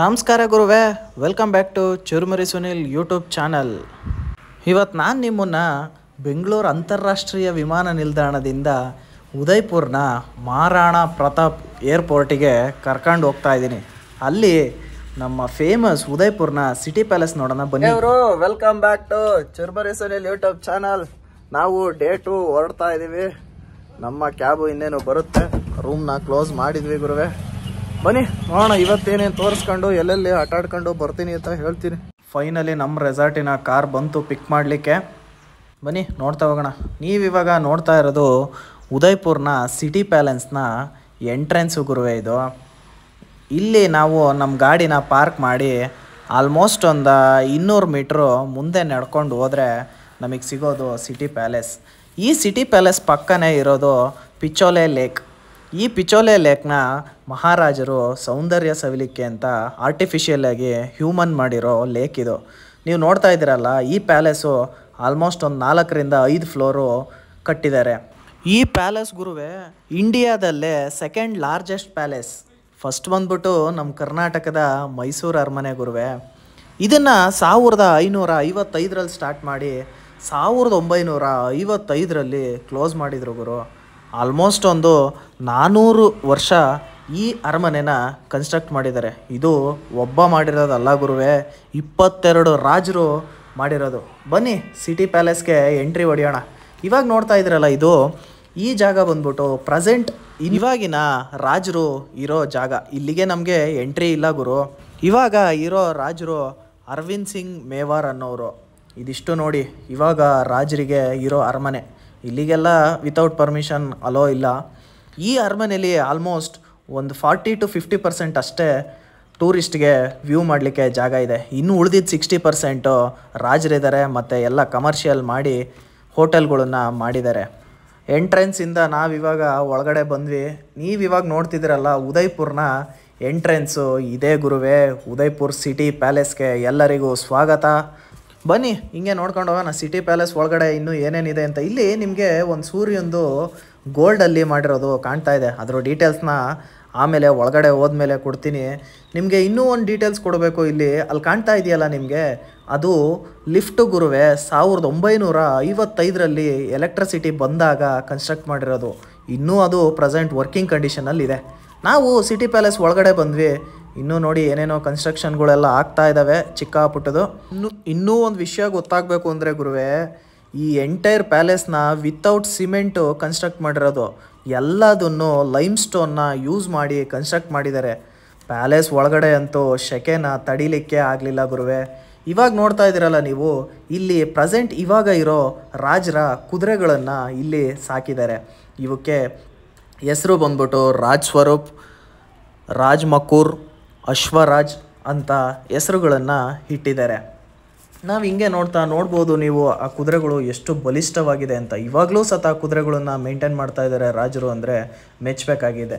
ನಮಸ್ಕಾರ ಗುರುವೆ welcome back to Churumuri Sunil YouTube channel ಇವತ್ತು ನಾನು ನಿಮ್ಮನ್ನು ಬೆಂಗಳೂರು ಅಂತಾರಾಷ್ಟ್ರೀಯ ವಿಮಾನ ನಿಲ್ದಾಣದಿಂದ ಉದಯ್ಪುರ್ನ ಮಹಾರಾಣಾ ಪ್ರತಾಪ್ ಏರ್ಪೋರ್ಟಿಗೆ ಕರ್ಕೊಂಡು ಹೋಗ್ತಾ ಇದ್ದೀನಿ ಅಲ್ಲಿ ನಮ್ಮ ಫೇಮಸ್ ಉದಯ್ಪುರ್ನ ಸಿಟಿ ಪ್ಯಾಲೇಸ್ ನೋಡೋಣ ಬನ್ನಿ ಅವರು welcome back to Churumuri Sunil YouTube channel ನಾವು ಡೇ ಟು ಹೊರಡ್ತಾ ಇದ್ದೀವಿ ನಮ್ಮ ಕ್ಯಾಬು ಇನ್ನೇನು ಬರುತ್ತೆ ರೂಮ್ನ ಕ್ಲೋಸ್ ಮಾಡಿದ್ವಿ ಗುರುವೆ ಬನ್ನಿ ನೋಡೋಣ ಇವತ್ತೇನೇನು ತೋರಿಸ್ಕೊಂಡು ಎಲ್ಲೆಲ್ಲಿ ಆಟಾಡ್ಕೊಂಡು ಬರ್ತೀನಿ ಅಂತ ಹೇಳ್ತೀನಿ ಫೈನಲಿ ನಮ್ಮ ರೆಸಾರ್ಟಿನ ಕಾರ್ ಬಂತು ಪಿಕ್ ಮಾಡಲಿಕ್ಕೆ ಬನ್ನಿ ನೋಡ್ತಾ ಹೋಗೋಣ ನೀವಿವಾಗ ನೋಡ್ತಾ ಇರೋದು ಉದಯ್ಪುರ್ನ ಸಿಟಿ ಪ್ಯಾಲೆನ್ಸ್ನ ಎಂಟ್ರೆನ್ಸ್ ಗುರುವೆ ಇದು ಇಲ್ಲಿ ನಾವು ನಮ್ಮ ಗಾಡಿನ ಪಾರ್ಕ್ ಮಾಡಿ ಆಲ್ಮೋಸ್ಟ್ ಒಂದು ಇನ್ನೂರು ಮೀಟ್ರು ಮುಂದೆ ನಡ್ಕೊಂಡು ಹೋದರೆ ನಮಗೆ ಸಿಗೋದು ಸಿಟಿ ಪ್ಯಾಲೇಸ್ ಈ ಸಿಟಿ ಪ್ಯಾಲೇಸ್ ಪಕ್ಕನೇ ಇರೋದು ಪಿಚೋಲೆ ಲೇಕ್ ಈ ಪಿಚೋಲೆ ಲೇಕ್ನ ಮಹಾರಾಜರು ಸೌಂದರ್ಯ ಸವಿಲಿಕ್ಕೆ ಅಂತ ಆರ್ಟಿಫಿಷಿಯಲ್ ಆಗಿ ಹ್ಯೂಮನ್ ಮಾಡಿರೋ ಲೇಕ್ ಇದು ನೀವು ನೋಡ್ತಾ ಇದ್ದೀರಲ್ಲ ಈ ಪ್ಯಾಲೇಸು ಆಲ್ಮೋಸ್ಟ್ ಒಂದು ನಾಲ್ಕರಿಂದ ಐದು ಫ್ಲೋರು ಕಟ್ಟಿದ್ದಾರೆ ಈ ಪ್ಯಾಲೇಸ್ ಗುರುವೆ ಇಂಡಿಯಾದಲ್ಲೇ ಸೆಕೆಂಡ್ ಲಾರ್ಜೆಸ್ಟ್ ಪ್ಯಾಲೇಸ್ ಫಸ್ಟ್ ಬಂದ್ಬಿಟ್ಟು ನಮ್ಮ ಕರ್ನಾಟಕದ ಮೈಸೂರು ಅರಮನೆ ಗುರುವೆ ಇದನ್ನು ಸಾವಿರದ ಐನೂರ ಐವತ್ತೈದರಲ್ಲಿ ಸ್ಟಾರ್ಟ್ ಮಾಡಿ ಸಾವಿರದ ಒಂಬೈನೂರ ಐವತ್ತೈದರಲ್ಲಿ ಕ್ಲೋಸ್ ಮಾಡಿದರು ಗುರು ಆಲ್ಮೋಸ್ಟ್ ಒಂದು ನಾನ್ನೂರು ವರ್ಷ ಈ ಅರಮನೆನ ಕನ್ಸ್ಟ್ರಕ್ಟ್ ಮಾಡಿದ್ದಾರೆ ಇದು ಒಬ್ಬ ಮಾಡಿರೋದಲ್ಲ ಗುರುವೆ ಇಪ್ಪತ್ತೆರಡು ರಾಜರು ಮಾಡಿರೋದು ಬನ್ನಿ ಸಿಟಿ ಪ್ಯಾಲೇಸ್ಗೆ ಎಂಟ್ರಿ ಹೊಡೆಯೋಣ ಇವಾಗ ನೋಡ್ತಾ ಇದ್ರಲ್ಲ ಇದು ಈ ಜಾಗ ಬಂದ್ಬಿಟ್ಟು ಪ್ರೆಸೆಂಟ್ ಇವಾಗಿನ ರಾಜರು ಇರೋ ಜಾಗ ಇಲ್ಲಿಗೆ ನಮಗೆ ಎಂಟ್ರಿ ಇಲ್ಲ ಗುರು ಇವಾಗ ಇರೋ ರಾಜರು ಅರವಿಂದ್ ಸಿಂಗ್ ಮೇವಾರ್ ಅನ್ನೋರು ಇದಿಷ್ಟು ನೋಡಿ ಇವಾಗ ರಾಜರಿಗೆ ಇರೋ ಅರಮನೆ ಇಲ್ಲಿಗೆಲ್ಲ ವಿತೌಟ್ ಪರ್ಮಿಷನ್ ಅಲೋ ಇಲ್ಲ ಈ ಅರಮನೆಯಲ್ಲಿ ಆಲ್ಮೋಸ್ಟ್ ಒಂದು ಫಾರ್ಟಿ ಟು ಫಿಫ್ಟಿ ಪರ್ಸೆಂಟ್ ಅಷ್ಟೇ ಟೂರಿಸ್ಟ್ಗೆ ವ್ಯೂ ಮಾಡಲಿಕ್ಕೆ ಜಾಗ ಇದೆ ಇನ್ನು ಉಳಿದಿದ್ದು ಸಿಕ್ಸ್ಟಿ ಪರ್ಸೆಂಟು ರಾಜರಿದ್ದಾರೆ ಮತ್ತು ಎಲ್ಲ ಕಮರ್ಷಿಯಲ್ ಮಾಡಿ ಹೋಟೆಲ್ಗಳನ್ನು ಮಾಡಿದ್ದಾರೆ ಎಂಟ್ರೆನ್ಸಿಂದ ನಾವಿವಾಗ ಒಳಗಡೆ ಬಂದ್ವಿ ನೀವು ನೋಡ್ತಿದ್ದೀರಲ್ಲ ಉದಯ್ಪುರ್ನ ಎಂಟ್ರೆನ್ಸು ಇದೇ ಗುರುವೇ ಉದಯ್ಪುರ್ ಸಿಟಿ ಪ್ಯಾಲೇಸ್ಗೆ ಎಲ್ಲರಿಗೂ ಸ್ವಾಗತ ಬನ್ನಿ ಹಿಂಗೆ ನೋಡ್ಕೊಂಡು ಹೋಗೋಣ ಸಿಟಿ ಪ್ಯಾಲೇಸ್ ಒಳಗಡೆ ಇನ್ನೂ ಏನೇನಿದೆ ಅಂತ ಇಲ್ಲಿ ನಿಮಗೆ ಒಂದು ಸೂರ್ಯೊಂದು ಗೋಲ್ಡಲ್ಲಿ ಮಾಡಿರೋದು ಕಾಣ್ತಾ ಇದೆ ಅದರ ಡೀಟೇಲ್ಸ್ನ ಆಮೇಲೆ ಒಳಗಡೆ ಹೋದ್ಮೇಲೆ ಕೊಡ್ತೀನಿ ನಿಮಗೆ ಇನ್ನೂ ಒಂದು ಡೀಟೇಲ್ಸ್ ಕೊಡಬೇಕು ಇಲ್ಲಿ ಅಲ್ಲಿ ಕಾಣ್ತಾ ಇದೆಯಲ್ಲ ನಿಮಗೆ ಅದು ಲಿಫ್ಟ್ ಗುರುವೆ ಸಾವಿರದ ಒಂಬೈನೂರ ಐವತ್ತೈದರಲ್ಲಿ ಎಲೆಕ್ಟ್ರಿಸಿಟಿ ಬಂದಾಗ ಕನ್ಸ್ಟ್ರಕ್ಟ್ ಮಾಡಿರೋದು ಇನ್ನೂ ಅದು ಪ್ರೆಸೆಂಟ್ ವರ್ಕಿಂಗ್ ಕಂಡೀಷನಲ್ಲಿದೆ ನಾವು ಸಿಟಿ ಪ್ಯಾಲೇಸ್ ಒಳಗಡೆ ಬಂದ್ವಿ ಇನ್ನೂ ನೋಡಿ ಏನೇನೋ ಕನ್ಸ್ಟ್ರಕ್ಷನ್ಗಳೆಲ್ಲ ಆಗ್ತಾ ಇದ್ದಾವೆ ಚಿಕ್ಕ ಪುಟ್ಟದು ಇನ್ನು ಇನ್ನೂ ಒಂದು ವಿಷಯ ಗೊತ್ತಾಗಬೇಕು ಅಂದರೆ ಗುರುವೆ ಈ ಎಂಟೈರ್ ಪ್ಯಾಲೇಸ್ನ ವಿತೌಟ್ ಸಿಮೆಂಟು ಕನ್ಸ್ಟ್ರಕ್ಟ್ ಮಾಡಿರೋದು ಎಲ್ಲದನ್ನು ಲೈಮ್ ಸ್ಟೋನ್ನ ಯೂಸ್ ಮಾಡಿ ಕನ್ಸ್ಟ್ರಕ್ಟ್ ಮಾಡಿದ್ದಾರೆ ಪ್ಯಾಲೇಸ್ ಒಳಗಡೆ ಅಂತೂ ಶೆಕೆನ ತಡಿಲಿಕ್ಕೆ ಆಗಲಿಲ್ಲ ಗುರುವೆ ಇವಾಗ ನೋಡ್ತಾ ಇದ್ದೀರಲ್ಲ ನೀವು ಇಲ್ಲಿ ಪ್ರೆಸೆಂಟ್ ಇವಾಗ ಇರೋ ರಾಜರ ಕುದುರೆಗಳನ್ನು ಇಲ್ಲಿ ಸಾಕಿದ್ದಾರೆ ಇವಕ್ಕೆ ಹೆಸರು ಬಂದ್ಬಿಟ್ಟು ರಾಜ್ ಸ್ವರೂಪ್ ರಾಜ್ ಮಕೂರ್ ಅಶ್ವರಾಜ್ ಅಂತ ಹೆಸರುಗಳನ್ನು ಇಟ್ಟಿದ್ದಾರೆ ನಾವು ಹಿಂಗೆ ನೋಡ್ತಾ ನೋಡ್ಬೋದು ನೀವು ಆ ಕುದುರೆಗಳು ಎಷ್ಟು ಬಲಿಷ್ಠವಾಗಿದೆ ಅಂತ ಇವಾಗಲೂ ಸತ ಆ ಕುದುರೆಗಳನ್ನು ಮೇಂಟೈನ್ ಮಾಡ್ತಾ ಇದ್ದಾರೆ ರಾಜರು ಅಂದರೆ ಮೆಚ್ಚಬೇಕಾಗಿದೆ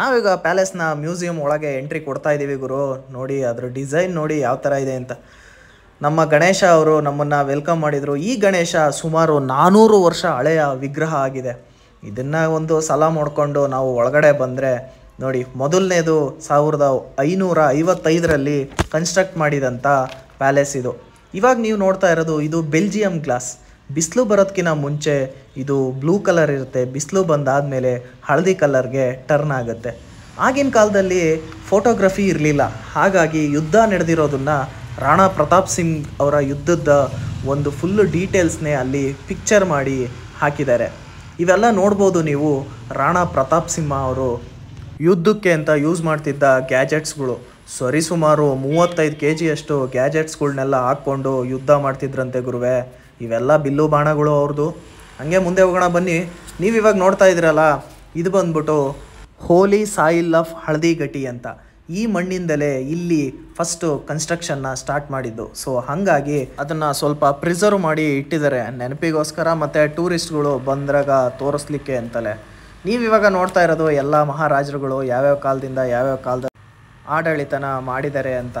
ನಾವೀಗ ಪ್ಯಾಲೇಸ್ನ ಮ್ಯೂಸಿಯಂ ಒಳಗೆ ಎಂಟ್ರಿ ಕೊಡ್ತಾ ಇದ್ದೀವಿ ಗುರು ನೋಡಿ ಅದರ ಡಿಸೈನ್ ನೋಡಿ ಯಾವ ಥರ ಇದೆ ಅಂತ ನಮ್ಮ ಗಣೇಶ ಅವರು ನಮ್ಮನ್ನು ವೆಲ್ಕಮ್ ಮಾಡಿದರು ಈ ಗಣೇಶ ಸುಮಾರು ನಾನ್ನೂರು ವರ್ಷ ಹಳೆಯ ವಿಗ್ರಹ ಆಗಿದೆ ಇದನ್ನು ಒಂದು ಸಲ ಮಾಡಿಕೊಂಡು ನಾವು ಒಳಗಡೆ ಬಂದರೆ ನೋಡಿ ಮೊದಲನೇದು ಸಾವಿರದ ಐನೂರ ಐವತ್ತೈದರಲ್ಲಿ ಕನ್ಸ್ಟ್ರಕ್ಟ್ ಮಾಡಿದಂಥ ಪ್ಯಾಲೇಸ್ ಇದು ಇವಾಗ ನೀವು ನೋಡ್ತಾ ಇರೋದು ಇದು ಬೆಲ್ಜಿಯಂ ಗ್ಲಾಸ್ ಬಿಸಿಲು ಬರೋದಕ್ಕಿಂತ ಮುಂಚೆ ಇದು ಬ್ಲೂ ಕಲರ್ ಇರುತ್ತೆ ಬಿಸಿಲು ಬಂದಾದ ಮೇಲೆ ಹಳದಿ ಕಲರ್ಗೆ ಟರ್ನ್ ಆಗುತ್ತೆ ಆಗಿನ ಕಾಲದಲ್ಲಿ ಫೋಟೋಗ್ರಫಿ ಇರಲಿಲ್ಲ ಹಾಗಾಗಿ ಯುದ್ಧ ನಡೆದಿರೋದನ್ನು ರಾಣಾ ಪ್ರತಾಪ್ ಸಿಂಗ್ ಅವರ ಯುದ್ಧದ ಒಂದು ಫುಲ್ಲು ಡೀಟೇಲ್ಸ್ನೇ ಅಲ್ಲಿ ಪಿಕ್ಚರ್ ಮಾಡಿ ಹಾಕಿದ್ದಾರೆ ಇವೆಲ್ಲ ನೋಡ್ಬೋದು ನೀವು ರಾಣಾ ಪ್ರತಾಪ್ ಸಿಂಹ ಅವರು ಯುದ್ಧಕ್ಕೆ ಅಂತ ಯೂಸ್ ಮಾಡ್ತಿದ್ದ ಗ್ಯಾಜೆಟ್ಸ್ಗಳು ಸರಿಸುಮಾರು ಮೂವತ್ತೈದು ಕೆ ಜಿಯಷ್ಟು ಗ್ಯಾಜೆಟ್ಸ್ಗಳನ್ನೆಲ್ಲ ಹಾಕ್ಕೊಂಡು ಯುದ್ಧ ಮಾಡ್ತಿದ್ರಂತೆ ಗುರುವೆ ಇವೆಲ್ಲ ಬಿಲ್ಲು ಬಾಣಗಳು ಅವ್ರದ್ದು ಹಂಗೆ ಮುಂದೆ ಹೋಗೋಣ ಬನ್ನಿ ನೀವು ನೋಡ್ತಾ ಇದ್ದೀರಲ್ಲ ಇದು ಬಂದ್ಬಿಟ್ಟು ಹೋಲಿ ಸಾಯಿಲ್ ಆಫ್ ಹಳದಿಗಟ್ಟಿ ಅಂತ ಈ ಮಣ್ಣಿಂದಲೇ ಇಲ್ಲಿ ಫಸ್ಟು ಕನ್ಸ್ಟ್ರಕ್ಷನ್ನ ಸ್ಟಾರ್ಟ್ ಮಾಡಿದ್ದು ಸೊ ಹಾಗಾಗಿ ಅದನ್ನು ಸ್ವಲ್ಪ ಪ್ರಿಸರ್ವ್ ಮಾಡಿ ಇಟ್ಟಿದ್ದಾರೆ ನೆನಪಿಗೋಸ್ಕರ ಮತ್ತು ಟೂರಿಸ್ಟ್ಗಳು ಬಂದ್ರಾಗ ತೋರಿಸ್ಲಿಕ್ಕೆ ಅಂತಲೇ ನೀವಿವಾಗ ನೋಡ್ತಾ ಇರೋದು ಎಲ್ಲ ಮಹಾರಾಜರುಗಳು ಯಾವ್ಯಾವ ಕಾಲದಿಂದ ಯಾವ್ಯಾವ ಕಾಲದ ಆಡಳಿತನ ಮಾಡಿದ್ದಾರೆ ಅಂತ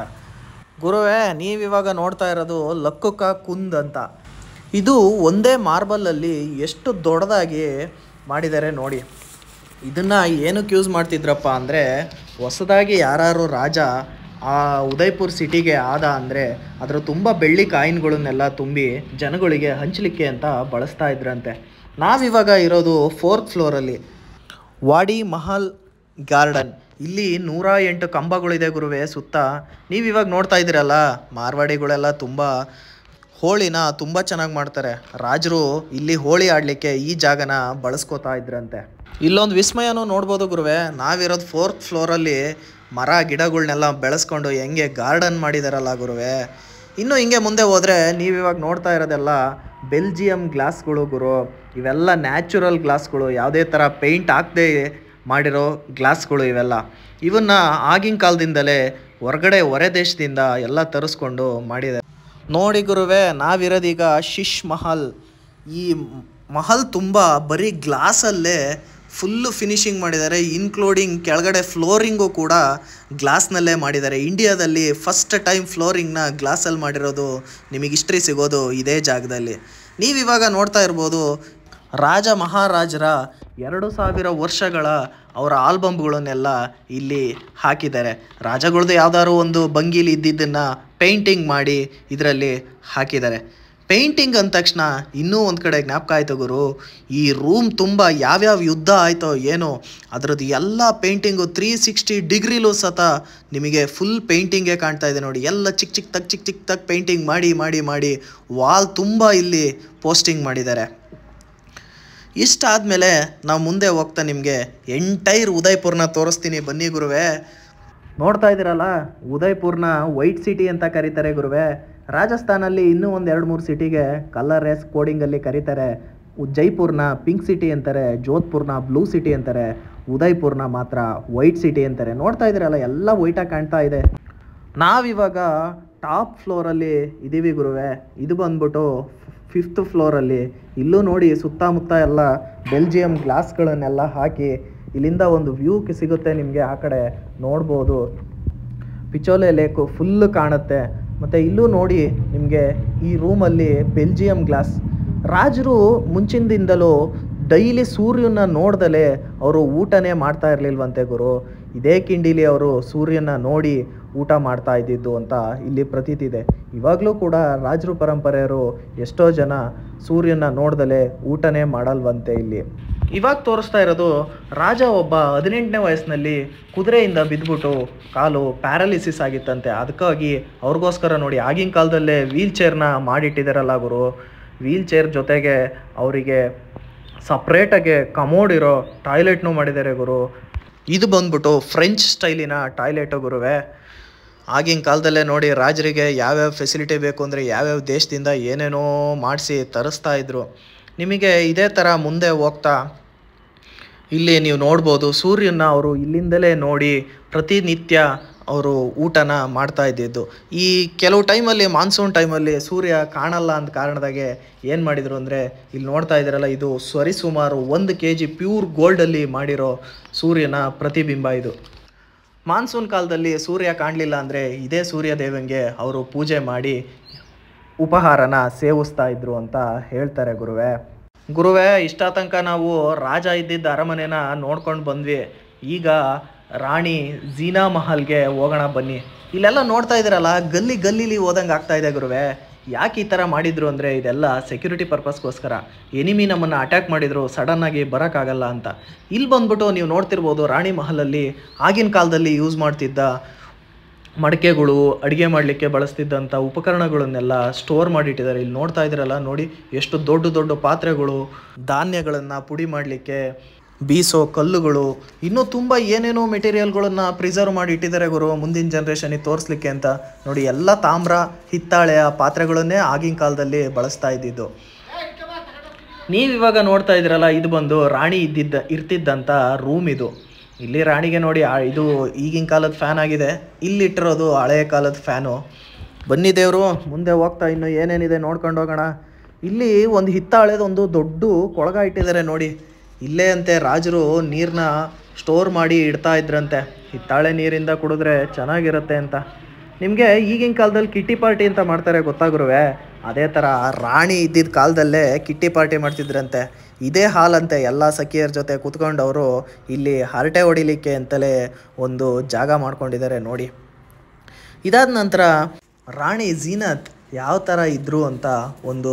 ಗುರುವೇ ನೀವಿವಾಗ ನೋಡ್ತಾ ಇರೋದು ಲಕ್ಕುಕ ಕುಂದ್ ಅಂತ ಇದು ಒಂದೇ ಮಾರ್ಬಲಲ್ಲಿ ಎಷ್ಟು ದೊಡ್ಡದಾಗಿ ಮಾಡಿದ್ದಾರೆ ನೋಡಿ ಇದನ್ನು ಏನಕ್ಕೆ ಯೂಸ್ ಮಾಡ್ತಿದ್ರಪ್ಪ ಅಂದರೆ ಹೊಸದಾಗಿ ಯಾರು ರಾಜ ಆ ಉದಯ್ಪುರ್ ಸಿಟಿಗೆ ಆದ ಅಂದರೆ ಅದರ ತುಂಬ ಬೆಳ್ಳಿ ಕಾಯಿನ್ಗಳನ್ನೆಲ್ಲ ತುಂಬಿ ಜನಗಳಿಗೆ ಹಂಚಲಿಕ್ಕೆ ಅಂತ ಬಳಸ್ತಾ ಇದ್ರಂತೆ ನಾವಿವಾಗ ಇರೋದು ಫೋರ್ತ್ ಫ್ಲೋರಲ್ಲಿ ವಾಡಿ ಮಹಲ್ ಗಾರ್ಡನ್ ಇಲ್ಲಿ ನೂರ ಎಂಟು ಕಂಬಗಳಿದೆ ಗುರುವೆ ಸುತ್ತ ನೀವು ನೋಡ್ತಾ ಇದ್ದೀರಲ್ಲ ಮಾರ್ವಾಡಿಗಳೆಲ್ಲ ತುಂಬ ಹೋಳಿನ ತುಂಬ ಚೆನ್ನಾಗಿ ಮಾಡ್ತಾರೆ ರಾಜರು ಇಲ್ಲಿ ಹೋಳಿ ಆಡಲಿಕ್ಕೆ ಈ ಜಾಗನ ಬಳಸ್ಕೋತಾ ಇದ್ರಂತೆ ಇಲ್ಲೊಂದು ವಿಸ್ಮಯನೂ ನೋಡ್ಬೋದು ಗುರುವೆ ನಾವಿರೋದು ಫೋರ್ತ್ ಫ್ಲೋರಲ್ಲಿ ಮರ ಗಿಡಗಳನ್ನೆಲ್ಲ ಬೆಳೆಸ್ಕೊಂಡು ಹೆಂಗೆ ಗಾರ್ಡನ್ ಮಾಡಿದಾರಲ್ಲ ಗುರುವೆ ಇನ್ನು ಹಿಂಗೆ ಮುಂದೆ ಹೋದರೆ ನೀವಿವಾಗ ನೋಡ್ತಾ ಇರೋದೆಲ್ಲ ಬೆಲ್ಜಿಯಂ ಗ್ಲಾಸ್ಗಳು ಗುರು ಇವೆಲ್ಲ ನ್ಯಾಚುರಲ್ ಗ್ಲಾಸ್ಗಳು ಯಾವುದೇ ಥರ ಪೇಂಟ್ ಹಾಕದೆ ಮಾಡಿರೋ ಗ್ಲಾಸ್ಗಳು ಇವೆಲ್ಲ ಇವನ್ನು ಆಗಿನ ಕಾಲದಿಂದಲೇ ಹೊರಗಡೆ ಹೊರ ದೇಶದಿಂದ ಎಲ್ಲ ತರಿಸ್ಕೊಂಡು ಮಾಡಿದ್ದಾರೆ ನೋಡಿ ಗುರುವೆ ನಾವಿರೋದೀಗ ಶಿಶ್ ಮಹಲ್ ಈ ಮಹಲ್ ತುಂಬ ಬರೀ ಗ್ಲಾಸಲ್ಲೇ ಫುಲ್ಲು ಫಿನಿಶಿಂಗ್ ಮಾಡಿದ್ದಾರೆ ಇನ್ಕ್ಲೂಡಿಂಗ್ ಕೆಳಗಡೆ ಫ್ಲೋರಿಂಗು ಕೂಡ ಗ್ಲಾಸ್ನಲ್ಲೇ ಮಾಡಿದ್ದಾರೆ ಇಂಡಿಯಾದಲ್ಲಿ ಫಸ್ಟ್ ಟೈಮ್ ಫ್ಲೋರಿಂಗ್ನ ಗ್ಲಾಸಲ್ಲಿ ಮಾಡಿರೋದು ನಿಮಗೆ ಹಿಸ್ಟ್ರಿ ಸಿಗೋದು ಇದೇ ಜಾಗದಲ್ಲಿ ನೀವಿವಾಗ ನೋಡ್ತಾ ಇರ್ಬೋದು ರಾಜ ಮಹಾರಾಜರ ಎರಡು ಸಾವಿರ ವರ್ಷಗಳ ಅವರ ಆಲ್ಬಮ್ಗಳನ್ನೆಲ್ಲ ಇಲ್ಲಿ ಹಾಕಿದ್ದಾರೆ ರಾಜಗಳದ್ದು ಯಾವುದಾದ್ರು ಒಂದು ಬಂಗೀಲಿ ಇದ್ದಿದ್ದನ್ನು ಪೇಂಟಿಂಗ್ ಮಾಡಿ ಇದರಲ್ಲಿ ಹಾಕಿದ್ದಾರೆ ಪೇಂಟಿಂಗ್ ಅಂದ ತಕ್ಷಣ ಇನ್ನೂ ಒಂದು ಕಡೆ ಜ್ಞಾಪಕ ಆಯಿತು ಗುರು ಈ ರೂಮ್ ತುಂಬ ಯಾವ್ಯಾವ ಯುದ್ಧ ಆಯಿತೋ ಏನೋ ಅದರದ್ದು ಎಲ್ಲ ಪೇಂಟಿಂಗು ತ್ರೀ ಸಿಕ್ಸ್ಟಿ ಡಿಗ್ರಿಲೂ ಸತ ನಿಮಗೆ ಫುಲ್ ಪೇಂಟಿಂಗೇ ಕಾಣ್ತಾ ಇದೆ ನೋಡಿ ಎಲ್ಲ ಚಿಕ್ಕ ಚಿಕ್ಕ ತಕ್ ಚಿಕ್ ಚಿಕ್ಕ ತಕ್ಕ ಪೇಂಟಿಂಗ್ ಮಾಡಿ ಮಾಡಿ ಮಾಡಿ ವಾಲ್ ತುಂಬ ಇಲ್ಲಿ ಪೋಸ್ಟಿಂಗ್ ಮಾಡಿದ್ದಾರೆ ಇಷ್ಟಾದಮೇಲೆ ನಾವು ಮುಂದೆ ಹೋಗ್ತಾ ನಿಮಗೆ ಎಂಟೈರ್ ಉದಯ್ಪುರ್ನ ತೋರಿಸ್ತೀನಿ ಬನ್ನಿ ಗುರುವೆ ನೋಡ್ತಾ ಇದ್ದೀರಲ್ಲ ಉದಯ್ಪುರ್ನ ವೈಟ್ ಸಿಟಿ ಅಂತ ಕರೀತಾರೆ ಗುರುವೆ ರಾಜಸ್ಥಾನಲ್ಲಿ ಇನ್ನೂ ಒಂದು ಎರಡು ಮೂರು ಸಿಟಿಗೆ ಕಲರ್ ರೇಸ್ ಕೋಡಿಂಗಲ್ಲಿ ಕರೀತಾರೆ ಜೈಪುರ್ನ ಪಿಂಕ್ ಸಿಟಿ ಅಂತಾರೆ ಜೋಧ್ಪುರ್ನ ಬ್ಲೂ ಸಿಟಿ ಅಂತಾರೆ ಉದಯ್ಪುರ್ನ ಮಾತ್ರ ವೈಟ್ ಸಿಟಿ ಅಂತಾರೆ ನೋಡ್ತಾ ಇದ್ದೀರಲ್ಲ ಎಲ್ಲ ವೈಟಾಗಿ ಕಾಣ್ತಾ ಇದೆ ನಾವಿವಾಗ ಟಾಪ್ ಫ್ಲೋರಲ್ಲಿ ಇದ್ದೀವಿ ಗುರುವೆ ಇದು ಬಂದ್ಬಿಟ್ಟು ಫಿಫ್ತ್ ಫ್ಲೋರಲ್ಲಿ ಇಲ್ಲೂ ನೋಡಿ ಸುತ್ತಮುತ್ತ ಎಲ್ಲ ಬೆಲ್ಜಿಯಂ ಗ್ಲಾಸ್ಗಳನ್ನೆಲ್ಲ ಹಾಕಿ ಇಲ್ಲಿಂದ ಒಂದು ವ್ಯೂ ಸಿಗುತ್ತೆ ನಿಮಗೆ ಆ ಕಡೆ ನೋಡ್ಬೋದು ಪಿಚೋಲೆ ಲೇಕು ಫುಲ್ ಕಾಣುತ್ತೆ ಮತ್ತು ಇಲ್ಲೂ ನೋಡಿ ನಿಮಗೆ ಈ ರೂಮಲ್ಲಿ ಬೆಲ್ಜಿಯಂ ಗ್ಲಾಸ್ ರಾಜರು ಮುಂಚಿನಿಂದಲೂ ಡೈಲಿ ಸೂರ್ಯನ ನೋಡ್ದಲೇ ಅವರು ಊಟನೇ ಮಾಡ್ತಾ ಇರಲಿಲ್ವಂತೆ ಗುರು ಇದೇ ಕಿಂಡಿಲಿ ಅವರು ಸೂರ್ಯನ ನೋಡಿ ಊಟ ಮಾಡ್ತಾ ಇದ್ದಿದ್ದು ಅಂತ ಇಲ್ಲಿ ಇದೆ ಇವಾಗಲೂ ಕೂಡ ರಾಜರು ಪರಂಪರೆಯರು ಎಷ್ಟೋ ಜನ ಸೂರ್ಯನ ನೋಡ್ದಲೇ ಊಟನೇ ಮಾಡಲ್ವಂತೆ ಇಲ್ಲಿ ಇವಾಗ ತೋರಿಸ್ತಾ ಇರೋದು ರಾಜ ಒಬ್ಬ ಹದಿನೆಂಟನೇ ವಯಸ್ಸಿನಲ್ಲಿ ಕುದುರೆಯಿಂದ ಬಿದ್ದುಬಿಟ್ಟು ಕಾಲು ಪ್ಯಾರಾಲಿಸಿಸ್ ಆಗಿತ್ತಂತೆ ಅದಕ್ಕಾಗಿ ಅವ್ರಿಗೋಸ್ಕರ ನೋಡಿ ಆಗಿನ ಕಾಲದಲ್ಲೇ ವೀಲ್ ಚೇರ್ನ ಮಾಡಿಟ್ಟಿದ್ದಾರಲ್ಲ ಗುರು ವೀಲ್ ಚೇರ್ ಜೊತೆಗೆ ಅವರಿಗೆ ಸಪ್ರೇಟಾಗಿ ಕಮೋಡ್ ಇರೋ ಟಾಯ್ಲೆಟ್ನೂ ಮಾಡಿದ್ದಾರೆ ಗುರು ಇದು ಬಂದ್ಬಿಟ್ಟು ಫ್ರೆಂಚ್ ಸ್ಟೈಲಿನ ಟಾಯ್ಲೆಟ್ ಗುರುವೆ ಆಗಿನ ಕಾಲದಲ್ಲೇ ನೋಡಿ ರಾಜರಿಗೆ ಯಾವ್ಯಾವ ಫೆಸಿಲಿಟಿ ಬೇಕು ಅಂದರೆ ಯಾವ್ಯಾವ ದೇಶದಿಂದ ಏನೇನೋ ಮಾಡಿಸಿ ತರಿಸ್ತಾ ಇದ್ರು ನಿಮಗೆ ಇದೇ ಥರ ಮುಂದೆ ಹೋಗ್ತಾ ಇಲ್ಲಿ ನೀವು ನೋಡ್ಬೋದು ಸೂರ್ಯನ ಅವರು ಇಲ್ಲಿಂದಲೇ ನೋಡಿ ಪ್ರತಿನಿತ್ಯ ಅವರು ಊಟನ ಮಾಡ್ತಾ ಇದ್ದಿದ್ದು ಈ ಕೆಲವು ಟೈಮಲ್ಲಿ ಮಾನ್ಸೂನ್ ಟೈಮಲ್ಲಿ ಸೂರ್ಯ ಕಾಣಲ್ಲ ಅಂತ ಕಾರಣದಾಗೆ ಏನು ಮಾಡಿದರು ಅಂದರೆ ಇಲ್ಲಿ ನೋಡ್ತಾ ಇದ್ದೀರಲ್ಲ ಇದು ಸರಿ ಸುಮಾರು ಒಂದು ಕೆ ಜಿ ಪ್ಯೂರ್ ಗೋಲ್ಡಲ್ಲಿ ಮಾಡಿರೋ ಸೂರ್ಯನ ಪ್ರತಿಬಿಂಬ ಇದು ಮಾನ್ಸೂನ್ ಕಾಲದಲ್ಲಿ ಸೂರ್ಯ ಕಾಣಲಿಲ್ಲ ಅಂದರೆ ಇದೇ ಸೂರ್ಯ ದೇವಂಗೆ ಅವರು ಪೂಜೆ ಮಾಡಿ ಉಪಹಾರನ ಸೇವಿಸ್ತಾ ಇದ್ರು ಅಂತ ಹೇಳ್ತಾರೆ ಗುರುವೆ ಗುರುವೆ ಇಷ್ಟ ನಾವು ರಾಜ ಇದ್ದಿದ್ದ ಅರಮನೆನ ನೋಡ್ಕೊಂಡು ಬಂದ್ವಿ ಈಗ ರಾಣಿ ಜೀನಾ ಮಹಲ್ಗೆ ಹೋಗೋಣ ಬನ್ನಿ ಇಲ್ಲೆಲ್ಲ ನೋಡ್ತಾ ಇದ್ದೀರಲ್ಲ ಗಲ್ಲಿ ಗಲ್ಲಿಲಿ ಹೋದಂಗೆ ಆಗ್ತಾ ಇದೆ ಗುರುವೆ ಯಾಕೆ ಈ ಥರ ಮಾಡಿದ್ರು ಅಂದರೆ ಇದೆಲ್ಲ ಸೆಕ್ಯೂರಿಟಿ ಪರ್ಪಸ್ಗೋಸ್ಕರ ಎನಿಮಿ ನಮ್ಮನ್ನು ಅಟ್ಯಾಕ್ ಮಾಡಿದ್ರು ಸಡನ್ನಾಗಿ ಬರೋಕ್ಕಾಗಲ್ಲ ಅಂತ ಇಲ್ಲಿ ಬಂದ್ಬಿಟ್ಟು ನೀವು ನೋಡ್ತಿರ್ಬೋದು ರಾಣಿ ಮಹಲಲ್ಲಿ ಆಗಿನ ಕಾಲದಲ್ಲಿ ಯೂಸ್ ಮಾಡ್ತಿದ್ದ ಮಡಕೆಗಳು ಅಡುಗೆ ಮಾಡಲಿಕ್ಕೆ ಬಳಸ್ತಿದ್ದಂಥ ಉಪಕರಣಗಳನ್ನೆಲ್ಲ ಸ್ಟೋರ್ ಮಾಡಿಟ್ಟಿದ್ದಾರೆ ಇಲ್ಲಿ ನೋಡ್ತಾ ಇದ್ದೀರಲ್ಲ ನೋಡಿ ಎಷ್ಟು ದೊಡ್ಡ ದೊಡ್ಡ ಪಾತ್ರೆಗಳು ಧಾನ್ಯಗಳನ್ನು ಪುಡಿ ಮಾಡಲಿಕ್ಕೆ ಬೀಸೋ ಕಲ್ಲುಗಳು ಇನ್ನೂ ತುಂಬ ಏನೇನೋ ಮೆಟೀರಿಯಲ್ಗಳನ್ನು ಪ್ರಿಸರ್ವ್ ಮಾಡಿ ಇಟ್ಟಿದ್ದಾರೆ ಗುರು ಮುಂದಿನ ಜನ್ರೇಷನಿಗೆ ತೋರಿಸ್ಲಿಕ್ಕೆ ಅಂತ ನೋಡಿ ಎಲ್ಲ ತಾಮ್ರ ಹಿತ್ತಾಳೆಯ ಪಾತ್ರೆಗಳನ್ನೇ ಆಗಿನ ಕಾಲದಲ್ಲಿ ಬಳಸ್ತಾ ಇದ್ದಿದ್ದು ನೀವಿವಾಗ ನೋಡ್ತಾ ಇದ್ರಲ್ಲ ಇದು ಬಂದು ರಾಣಿ ಇದ್ದಿದ್ದ ಇರ್ತಿದ್ದಂಥ ರೂಮ್ ಇದು ಇಲ್ಲಿ ರಾಣಿಗೆ ನೋಡಿ ಇದು ಈಗಿನ ಕಾಲದ ಫ್ಯಾನ್ ಆಗಿದೆ ಇಲ್ಲಿಟ್ಟಿರೋದು ಹಳೆಯ ಕಾಲದ ಫ್ಯಾನು ಬನ್ನಿ ದೇವರು ಮುಂದೆ ಹೋಗ್ತಾ ಇನ್ನು ಏನೇನಿದೆ ನೋಡ್ಕೊಂಡು ಹೋಗೋಣ ಇಲ್ಲಿ ಒಂದು ಹಿತ್ತಾಳೆದೊಂದು ದೊಡ್ಡ ಕೊಳಗ ಇಟ್ಟಿದ್ದಾರೆ ನೋಡಿ ಇಲ್ಲೇ ಅಂತೆ ರಾಜರು ನೀರನ್ನ ಸ್ಟೋರ್ ಮಾಡಿ ಇಡ್ತಾ ಇದ್ರಂತೆ ಹಿತ್ತಾಳೆ ನೀರಿಂದ ಕುಡಿದ್ರೆ ಚೆನ್ನಾಗಿರುತ್ತೆ ಅಂತ ನಿಮಗೆ ಈಗಿನ ಕಾಲದಲ್ಲಿ ಕಿಟ್ಟಿ ಪಾರ್ಟಿ ಅಂತ ಮಾಡ್ತಾರೆ ಗೊತ್ತಾಗ್ರುವೆ ಅದೇ ಥರ ರಾಣಿ ಇದ್ದಿದ್ದ ಕಾಲದಲ್ಲೇ ಕಿಟ್ಟಿ ಪಾರ್ಟಿ ಮಾಡ್ತಿದ್ರಂತೆ ಇದೇ ಹಾಲಂತೆ ಎಲ್ಲ ಸಖಿಯರ ಜೊತೆ ಕುತ್ಕೊಂಡು ಅವರು ಇಲ್ಲಿ ಹರಟೆ ಹೊಡಿಲಿಕ್ಕೆ ಅಂತಲೇ ಒಂದು ಜಾಗ ಮಾಡ್ಕೊಂಡಿದ್ದಾರೆ ನೋಡಿ ಇದಾದ ನಂತರ ರಾಣಿ ಜೀನತ್ ಯಾವ ಥರ ಇದ್ದರು ಅಂತ ಒಂದು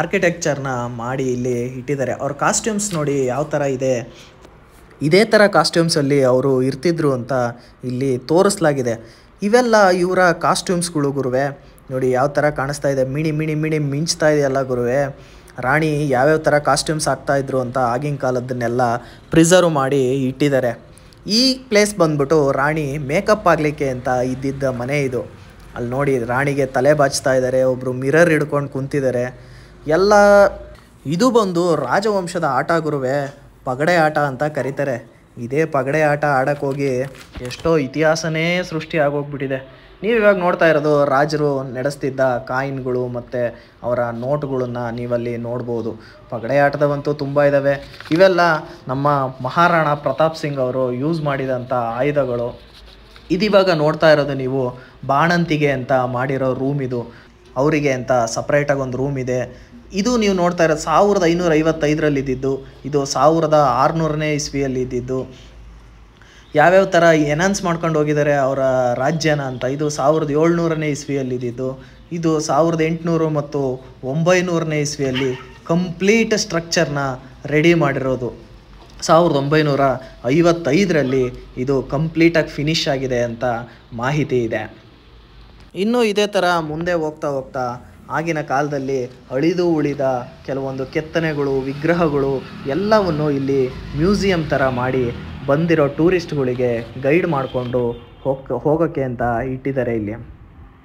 ಆರ್ಕಿಟೆಕ್ಚರ್ನ ಮಾಡಿ ಇಲ್ಲಿ ಇಟ್ಟಿದ್ದಾರೆ ಅವ್ರ ಕಾಸ್ಟ್ಯೂಮ್ಸ್ ನೋಡಿ ಯಾವ ಥರ ಇದೆ ಇದೇ ಥರ ಕಾಸ್ಟ್ಯೂಮ್ಸಲ್ಲಿ ಅವರು ಇರ್ತಿದ್ರು ಅಂತ ಇಲ್ಲಿ ತೋರಿಸ್ಲಾಗಿದೆ ಇವೆಲ್ಲ ಇವರ ಕಾಸ್ಟ್ಯೂಮ್ಸ್ಗಳು ಗುರುವೆ ನೋಡಿ ಯಾವ ಥರ ಕಾಣಿಸ್ತಾ ಇದೆ ಮಿಣಿ ಮಿಣಿ ಮಿಣಿ ಮಿಂಚ್ತಾ ಇದೆಯಲ್ಲ ಗುರುವೆ ರಾಣಿ ಯಾವ್ಯಾವ ಥರ ಕಾಸ್ಟ್ಯೂಮ್ಸ್ ಹಾಕ್ತಾಯಿದ್ರು ಅಂತ ಆಗಿನ ಕಾಲದನ್ನೆಲ್ಲ ಪ್ರಿಸರ್ವ್ ಮಾಡಿ ಇಟ್ಟಿದ್ದಾರೆ ಈ ಪ್ಲೇಸ್ ಬಂದ್ಬಿಟ್ಟು ರಾಣಿ ಮೇಕಪ್ ಆಗಲಿಕ್ಕೆ ಅಂತ ಇದ್ದಿದ್ದ ಮನೆ ಇದು ಅಲ್ಲಿ ನೋಡಿ ರಾಣಿಗೆ ತಲೆ ಬಾಚ್ತಾ ಇದ್ದಾರೆ ಒಬ್ಬರು ಮಿರರ್ ಹಿಡ್ಕೊಂಡು ಕುಂತಿದ್ದಾರೆ ಎಲ್ಲ ಇದು ಬಂದು ರಾಜವಂಶದ ಆಟ ಗುರುವೆ ಪಗಡೆ ಆಟ ಅಂತ ಕರೀತಾರೆ ಇದೇ ಪಗಡೆ ಆಟ ಆಡೋಕ್ಕೋಗಿ ಹೋಗಿ ಎಷ್ಟೋ ಇತಿಹಾಸನೇ ಸೃಷ್ಟಿ ಆಗೋಗ್ಬಿಟ್ಟಿದೆ ನೀವು ಇವಾಗ ನೋಡ್ತಾ ಇರೋದು ರಾಜರು ನಡೆಸ್ತಿದ್ದ ಕಾಯಿನ್ಗಳು ಮತ್ತು ಅವರ ನೋಟುಗಳನ್ನು ನೀವಲ್ಲಿ ನೋಡ್ಬೋದು ಪಗಡೆ ಆಟದವಂತೂ ತುಂಬ ಇದ್ದಾವೆ ಇವೆಲ್ಲ ನಮ್ಮ ಮಹಾರಾಣಾ ಪ್ರತಾಪ್ ಸಿಂಗ್ ಅವರು ಯೂಸ್ ಮಾಡಿದಂಥ ಆಯುಧಗಳು ಇದಿವಾಗ ನೋಡ್ತಾ ಇರೋದು ನೀವು ಬಾಣಂತಿಗೆ ಅಂತ ಮಾಡಿರೋ ರೂಮ್ ಇದು ಅವರಿಗೆ ಅಂತ ಸಪ್ರೇಟಾಗಿ ಒಂದು ರೂಮ್ ಇದೆ ಇದು ನೀವು ನೋಡ್ತಾ ಇರೋದು ಸಾವಿರದ ಐನೂರ ಐವತ್ತೈದರಲ್ಲಿ ಇದ್ದಿದ್ದು ಇದು ಸಾವಿರದ ಆರುನೂರನೇ ಇಸ್ವಿಯಲ್ಲಿ ಇದ್ದಿದ್ದು ಯಾವ್ಯಾವ ಥರ ಎನೌನ್ಸ್ ಮಾಡ್ಕೊಂಡು ಹೋಗಿದ್ದಾರೆ ಅವರ ರಾಜ್ಯನ ಅಂತ ಇದು ಸಾವಿರದ ಏಳ್ನೂರನೇ ಇಸ್ವಿಯಲ್ಲಿ ಇದ್ದಿದ್ದು ಇದು ಸಾವಿರದ ಎಂಟುನೂರು ಮತ್ತು ಒಂಬೈನೂರನೇ ಇಸ್ವಿಯಲ್ಲಿ ಕಂಪ್ಲೀಟ್ ಸ್ಟ್ರಕ್ಚರ್ನ ರೆಡಿ ಮಾಡಿರೋದು ಸಾವಿರದ ಒಂಬೈನೂರ ಐವತ್ತೈದರಲ್ಲಿ ಇದು ಕಂಪ್ಲೀಟಾಗಿ ಫಿನಿಶ್ ಆಗಿದೆ ಅಂತ ಮಾಹಿತಿ ಇದೆ ಇನ್ನೂ ಇದೇ ಥರ ಮುಂದೆ ಹೋಗ್ತಾ ಹೋಗ್ತಾ ಆಗಿನ ಕಾಲದಲ್ಲಿ ಅಳಿದು ಉಳಿದ ಕೆಲವೊಂದು ಕೆತ್ತನೆಗಳು ವಿಗ್ರಹಗಳು ಎಲ್ಲವನ್ನು ಇಲ್ಲಿ ಮ್ಯೂಸಿಯಂ ಥರ ಮಾಡಿ ಬಂದಿರೋ ಟೂರಿಸ್ಟ್ಗಳಿಗೆ ಗೈಡ್ ಮಾಡಿಕೊಂಡು ಹೋಗ್ ಹೋಗೋಕ್ಕೆ ಅಂತ ಇಟ್ಟಿದ್ದಾರೆ ಇಲ್ಲಿ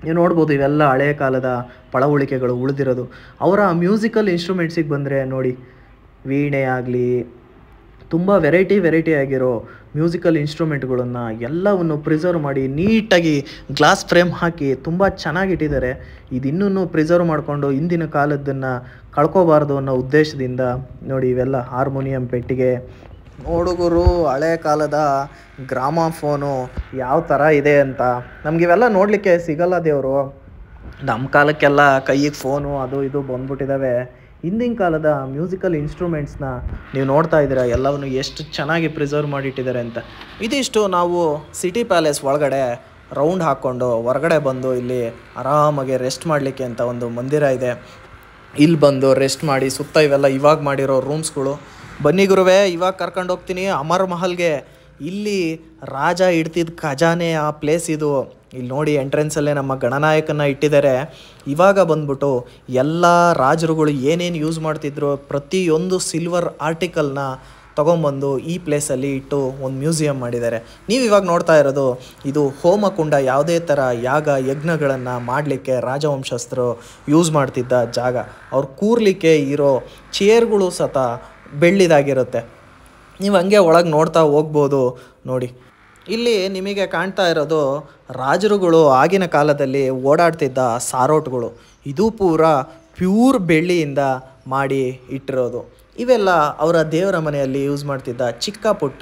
ನೀವು ನೋಡ್ಬೋದು ಇವೆಲ್ಲ ಹಳೆಯ ಕಾಲದ ಪಳವಳಿಕೆಗಳು ಉಳಿದಿರೋದು ಅವರ ಮ್ಯೂಸಿಕಲ್ ಇನ್ಸ್ಟ್ರೂಮೆಂಟ್ಸಿಗೆ ಬಂದರೆ ನೋಡಿ ವೀಣೆ ಆಗಲಿ ತುಂಬ ವೆರೈಟಿ ವೆರೈಟಿ ಆಗಿರೋ ಮ್ಯೂಸಿಕಲ್ ಇನ್ಸ್ಟ್ರೂಮೆಂಟ್ಗಳನ್ನು ಎಲ್ಲವನ್ನು ಪ್ರಿಸರ್ವ್ ಮಾಡಿ ನೀಟಾಗಿ ಗ್ಲಾಸ್ ಫ್ರೇಮ್ ಹಾಕಿ ತುಂಬ ಚೆನ್ನಾಗಿಟ್ಟಿದ್ದಾರೆ ಇದು ಇನ್ನೂ ಪ್ರಿಸರ್ವ್ ಮಾಡಿಕೊಂಡು ಇಂದಿನ ಕಾಲದ್ದನ್ನು ಕಳ್ಕೋಬಾರ್ದು ಅನ್ನೋ ಉದ್ದೇಶದಿಂದ ನೋಡಿ ಇವೆಲ್ಲ ಹಾರ್ಮೋನಿಯಂ ಪೆಟ್ಟಿಗೆ ನೋಡುಗರು ಹಳೆ ಕಾಲದ ಗ್ರಾಮ ಫೋನು ಯಾವ ಥರ ಇದೆ ಅಂತ ನಮಗಿವೆಲ್ಲ ನೋಡಲಿಕ್ಕೆ ಸಿಗಲ್ಲ ದೇವರು ನಮ್ಮ ಕಾಲಕ್ಕೆಲ್ಲ ಕೈಗೆ ಫೋನು ಅದು ಇದು ಬಂದ್ಬಿಟ್ಟಿದ್ದಾವೆ ಹಿಂದಿನ ಕಾಲದ ಮ್ಯೂಸಿಕಲ್ ಇನ್ಸ್ಟ್ರೂಮೆಂಟ್ಸ್ನ ನೀವು ನೋಡ್ತಾ ಇದ್ದೀರಾ ಎಲ್ಲವನ್ನು ಎಷ್ಟು ಚೆನ್ನಾಗಿ ಪ್ರಿಸರ್ವ್ ಮಾಡಿಟ್ಟಿದ್ದಾರೆ ಅಂತ ಇದಿಷ್ಟು ನಾವು ಸಿಟಿ ಪ್ಯಾಲೇಸ್ ಒಳಗಡೆ ರೌಂಡ್ ಹಾಕ್ಕೊಂಡು ಹೊರಗಡೆ ಬಂದು ಇಲ್ಲಿ ಆರಾಮಾಗಿ ರೆಸ್ಟ್ ಮಾಡಲಿಕ್ಕೆ ಅಂತ ಒಂದು ಮಂದಿರ ಇದೆ ಇಲ್ಲಿ ಬಂದು ರೆಸ್ಟ್ ಮಾಡಿ ಸುತ್ತ ಇವೆಲ್ಲ ಇವಾಗ ಮಾಡಿರೋ ರೂಮ್ಸ್ಗಳು ಬನ್ನಿ ಗುರುವೇ ಇವಾಗ ಕರ್ಕೊಂಡು ಹೋಗ್ತೀನಿ ಅಮರ್ ಮಹಲ್ಗೆ ಇಲ್ಲಿ ರಾಜ ಇಡ್ತಿದ್ದ ಖಜಾನೆ ಆ ಪ್ಲೇಸ್ ಇದು ಇಲ್ಲಿ ನೋಡಿ ಎಂಟ್ರೆನ್ಸಲ್ಲೇ ನಮ್ಮ ಗಣನಾಯಕನ ಇಟ್ಟಿದ್ದಾರೆ ಇವಾಗ ಬಂದ್ಬಿಟ್ಟು ಎಲ್ಲ ರಾಜರುಗಳು ಏನೇನು ಯೂಸ್ ಮಾಡ್ತಿದ್ರು ಪ್ರತಿಯೊಂದು ಸಿಲ್ವರ್ ಆರ್ಟಿಕಲ್ನ ತೊಗೊಂಬಂದು ಈ ಪ್ಲೇಸಲ್ಲಿ ಇಟ್ಟು ಒಂದು ಮ್ಯೂಸಿಯಂ ಮಾಡಿದ್ದಾರೆ ನೀವು ಇವಾಗ ನೋಡ್ತಾ ಇರೋದು ಇದು ಹೋಮಕುಂಡ ಯಾವುದೇ ಥರ ಯಾಗ ಯಜ್ಞಗಳನ್ನು ಮಾಡಲಿಕ್ಕೆ ರಾಜವಂಶಸ್ಥರು ಯೂಸ್ ಮಾಡ್ತಿದ್ದ ಜಾಗ ಅವ್ರು ಕೂರ್ಲಿಕ್ಕೆ ಇರೋ ಚೇರ್ಗಳು ಸತ ಬೆಳ್ಳಿದಾಗಿರುತ್ತೆ ನೀವು ಹಂಗೆ ಒಳಗೆ ನೋಡ್ತಾ ಹೋಗ್ಬೋದು ನೋಡಿ ಇಲ್ಲಿ ನಿಮಗೆ ಕಾಣ್ತಾ ಇರೋದು ರಾಜರುಗಳು ಆಗಿನ ಕಾಲದಲ್ಲಿ ಓಡಾಡ್ತಿದ್ದ ಸಾರೋಟ್ಗಳು ಇದು ಪೂರ ಪ್ಯೂರ್ ಬೆಳ್ಳಿಯಿಂದ ಮಾಡಿ ಇಟ್ಟಿರೋದು ಇವೆಲ್ಲ ಅವರ ದೇವರ ಮನೆಯಲ್ಲಿ ಯೂಸ್ ಮಾಡ್ತಿದ್ದ ಚಿಕ್ಕ ಪುಟ್ಟ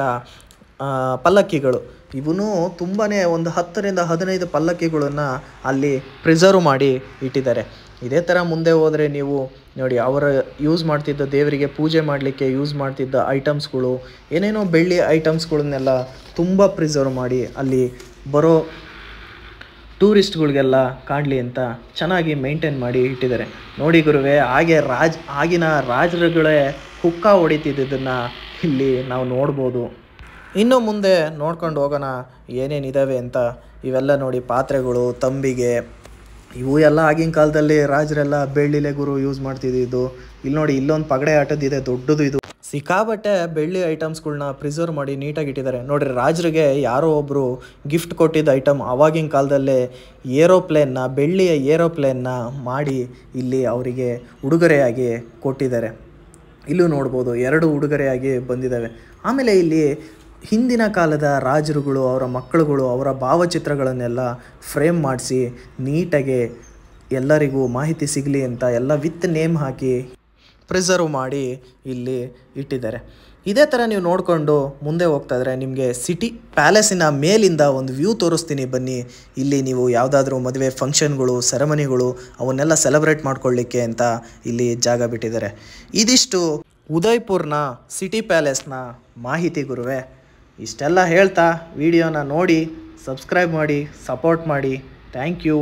ಪಲ್ಲಕ್ಕಿಗಳು ಇವನು ತುಂಬಾ ಒಂದು ಹತ್ತರಿಂದ ಹದಿನೈದು ಪಲ್ಲಕ್ಕಿಗಳನ್ನು ಅಲ್ಲಿ ಪ್ರಿಸರ್ವ್ ಮಾಡಿ ಇಟ್ಟಿದ್ದಾರೆ ಇದೇ ಥರ ಮುಂದೆ ಹೋದರೆ ನೀವು ನೋಡಿ ಅವರ ಯೂಸ್ ಮಾಡ್ತಿದ್ದ ದೇವರಿಗೆ ಪೂಜೆ ಮಾಡಲಿಕ್ಕೆ ಯೂಸ್ ಮಾಡ್ತಿದ್ದ ಐಟಮ್ಸ್ಗಳು ಏನೇನೋ ಬೆಳ್ಳಿ ಐಟಮ್ಸ್ಗಳನ್ನೆಲ್ಲ ತುಂಬ ಪ್ರಿಸರ್ವ್ ಮಾಡಿ ಅಲ್ಲಿ ಬರೋ ಟೂರಿಸ್ಟ್ಗಳಿಗೆಲ್ಲ ಕಾಣಲಿ ಅಂತ ಚೆನ್ನಾಗಿ ಮೇಂಟೈನ್ ಮಾಡಿ ಇಟ್ಟಿದ್ದಾರೆ ನೋಡಿ ಗುರುವೆ ಹಾಗೆ ರಾಜ್ ಆಗಿನ ರಾಜರುಗಳೇ ಹುಕ್ಕ ಹೊಡಿತಿದ್ದನ್ನು ಇಲ್ಲಿ ನಾವು ನೋಡ್ಬೋದು ಇನ್ನು ಮುಂದೆ ನೋಡ್ಕೊಂಡು ಹೋಗೋಣ ಏನೇನಿದ್ದಾವೆ ಅಂತ ಇವೆಲ್ಲ ನೋಡಿ ಪಾತ್ರೆಗಳು ತಂಬಿಗೆ ಇವು ಎಲ್ಲ ಆಗಿನ ಕಾಲದಲ್ಲಿ ರಾಜರೆಲ್ಲ ಬೆಳ್ಳಿಲೆ ಗುರು ಯೂಸ್ ಮಾಡ್ತಿದ್ದು ಇಲ್ಲಿ ನೋಡಿ ಇಲ್ಲೊಂದು ಪಗಡೆ ಆಟದಿದೆ ದೊಡ್ಡದು ಇದು ಸಿಕ್ಕಾಬಟ್ಟೆ ಬೆಳ್ಳಿ ಐಟಮ್ಸ್ಗಳನ್ನ ಪ್ರಿಸರ್ವ್ ಮಾಡಿ ನೀಟಾಗಿ ಇಟ್ಟಿದ್ದಾರೆ ನೋಡ್ರಿ ರಾಜರಿಗೆ ಯಾರೋ ಒಬ್ಬರು ಗಿಫ್ಟ್ ಕೊಟ್ಟಿದ್ದ ಐಟಮ್ ಆವಾಗಿನ ಕಾಲದಲ್ಲೇ ಏರೋಪ್ಲೇನ್ನ ಬೆಳ್ಳಿಯ ಏರೋಪ್ಲೇನ್ನ ಮಾಡಿ ಇಲ್ಲಿ ಅವರಿಗೆ ಉಡುಗೊರೆಯಾಗಿ ಕೊಟ್ಟಿದ್ದಾರೆ ಇಲ್ಲೂ ನೋಡ್ಬೋದು ಎರಡು ಉಡುಗೊರೆಯಾಗಿ ಬಂದಿದ್ದಾವೆ ಆಮೇಲೆ ಇಲ್ಲಿ ಹಿಂದಿನ ಕಾಲದ ರಾಜರುಗಳು ಅವರ ಮಕ್ಕಳುಗಳು ಅವರ ಭಾವಚಿತ್ರಗಳನ್ನೆಲ್ಲ ಫ್ರೇಮ್ ಮಾಡಿಸಿ ನೀಟಾಗಿ ಎಲ್ಲರಿಗೂ ಮಾಹಿತಿ ಸಿಗಲಿ ಅಂತ ಎಲ್ಲ ವಿತ್ ನೇಮ್ ಹಾಕಿ ಪ್ರಿಸರ್ವ್ ಮಾಡಿ ಇಲ್ಲಿ ಇಟ್ಟಿದ್ದಾರೆ ಇದೇ ಥರ ನೀವು ನೋಡಿಕೊಂಡು ಮುಂದೆ ಹೋಗ್ತಾ ಇದ್ರೆ ನಿಮಗೆ ಸಿಟಿ ಪ್ಯಾಲೇಸಿನ ಮೇಲಿಂದ ಒಂದು ವ್ಯೂ ತೋರಿಸ್ತೀನಿ ಬನ್ನಿ ಇಲ್ಲಿ ನೀವು ಯಾವುದಾದ್ರೂ ಮದುವೆ ಫಂಕ್ಷನ್ಗಳು ಸೆರೆಮನಿಗಳು ಅವನ್ನೆಲ್ಲ ಸೆಲೆಬ್ರೇಟ್ ಮಾಡ್ಕೊಳ್ಳಿಕ್ಕೆ ಅಂತ ಇಲ್ಲಿ ಜಾಗ ಬಿಟ್ಟಿದ್ದಾರೆ ಇದಿಷ್ಟು ಉದಯ್ಪುರ್ನ ಸಿಟಿ ಪ್ಯಾಲೇಸ್ನ ಮಾಹಿತಿ ಗುರುವೆ ಇಷ್ಟೆಲ್ಲ ಹೇಳ್ತಾ ವಿಡಿಯೋನ ನೋಡಿ ಸಬ್ಸ್ಕ್ರೈಬ್ ಮಾಡಿ ಸಪೋರ್ಟ್ ಮಾಡಿ ಥ್ಯಾಂಕ್ ಯು